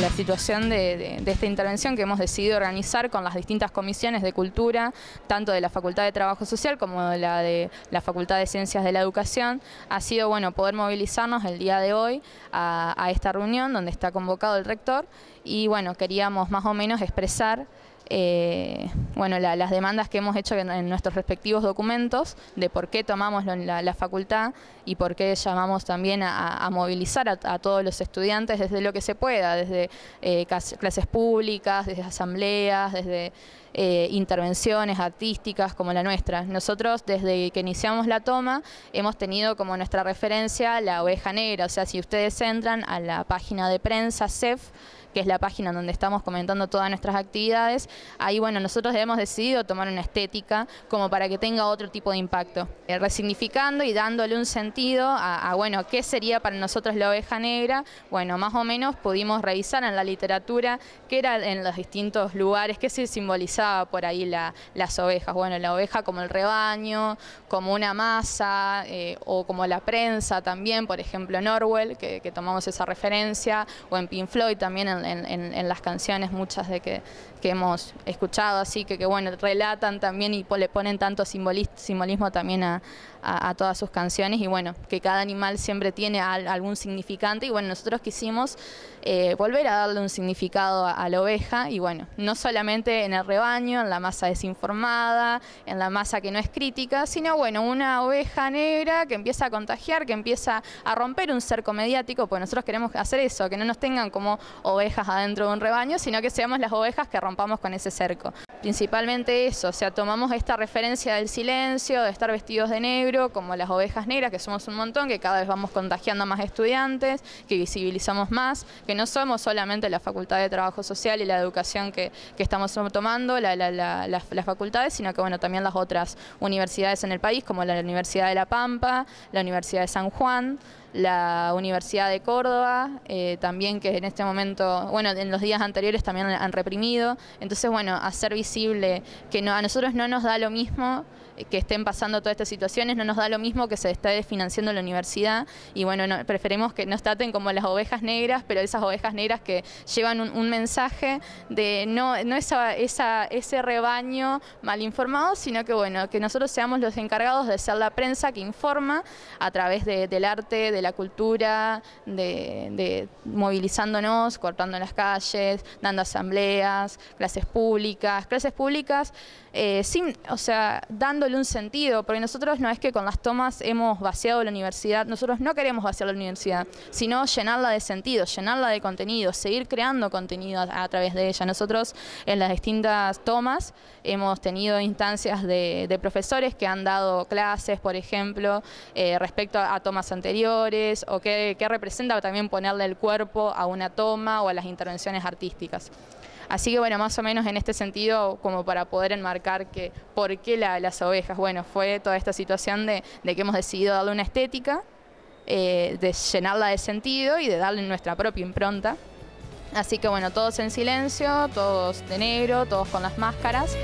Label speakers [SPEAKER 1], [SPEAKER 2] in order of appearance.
[SPEAKER 1] la situación de, esta intervención que hemos decidido organizar con las distintas comisiones de cultura, tanto de la Facultad de Trabajo Social como de la de la Facultad de Ciencias de la Educación, ha sido bueno poder movilizarnos el día de hoy a, a esta reunión donde está convocado el rector y bueno, queríamos más o menos expresar eh, bueno, las demandas que hemos hecho en, nuestros respectivos documentos de por qué tomamos la, facultad y por qué llamamos también a, movilizar a, todos los estudiantes desde lo que se pueda, desde eh, clases públicas, desde asambleas, desde eh, intervenciones artísticas como la nuestra. Nosotros desde que iniciamos la toma hemos tenido como nuestra referencia la oveja negra, o sea, si ustedes entran a la página de prensa CEF, que es la página donde estamos comentando todas nuestras actividades, ahí bueno, nosotros hemos decidido tomar una estética como para que tenga otro tipo de impacto, eh, resignificando y dándole un sentido a, bueno, qué sería para nosotros la oveja negra, bueno, más o menos pudimos revisar en la literatura qué era en los distintos lugares, qué se simbolizaba por ahí las ovejas, bueno, la oveja como el rebaño, como una masa eh, o como la prensa también, por ejemplo en Orwell, que, tomamos esa referencia, o en Pink Floyd también en, en, las canciones, muchas de que, que, hemos escuchado, así que, que bueno, relatan también y le ponen tanto simbolismo también a, todas sus canciones y bueno, que cada animal siempre tiene algún significante y bueno, nosotros quisimos eh, volver a darle un significado a, la oveja y bueno, no solamente en el rebaño, en la masa desinformada, en la masa que no es crítica, sino bueno, una oveja negra que empieza a contagiar, que empieza a romper un cerco mediático, pues nosotros queremos hacer eso, que no nos tengan como ovejas adentro de un rebaño, sino que seamos las ovejas que rompamos con ese cerco. Principalmente eso, o sea, tomamos esta referencia del silencio, de estar vestidos de negro, como las ovejas negras, que somos un montón, que cada vez vamos contagiando más estudiantes, que visibilizamos más, que no somos solamente la Facultad de Trabajo Social y la educación que, estamos tomando, las, facultades, sino que bueno, también las otras universidades en el país, como la Universidad de La Pampa, la Universidad de San Juan, la Universidad de Córdoba, eh, también que en este momento, bueno, en los días anteriores también han reprimido. Entonces, bueno, hacer visible que a nosotros no nos da lo mismo eh, que estén pasando todas estas situaciones, no nos da lo mismo que se esté desfinanciando la universidad y bueno, no, preferimos que nos traten como las ovejas negras, pero esas ovejas negras que llevan un, mensaje de no, no esa, esa, ese rebaño mal informado, sino que bueno, que nosotros seamos los encargados de ser la prensa que informa a través del arte, de de la cultura, de, movilizándonos, cortando en las calles, dando asambleas, clases públicas, clases públicas, eh, sin, o sea, dándole un sentido, porque nosotros no es que con las tomas hemos vaciado la universidad, nosotros no queremos vaciar la universidad, sino llenarla de sentido, llenarla de contenido, seguir creando contenido a, través de ella. Nosotros en las distintas tomas hemos tenido instancias de, profesores que han dado clases, por ejemplo, eh, respecto a tomas anteriores, o qué, qué representa también ponerle el cuerpo a una toma o a las intervenciones artísticas. Así que bueno, más o menos en este sentido, como para poder enmarcar que por qué las ovejas, bueno, fue toda esta situación de, que hemos decidido darle una estética, eh, de llenarla de sentido y de darle nuestra propia impronta. Así que bueno, todos en silencio, todos de negro, todos con las máscaras.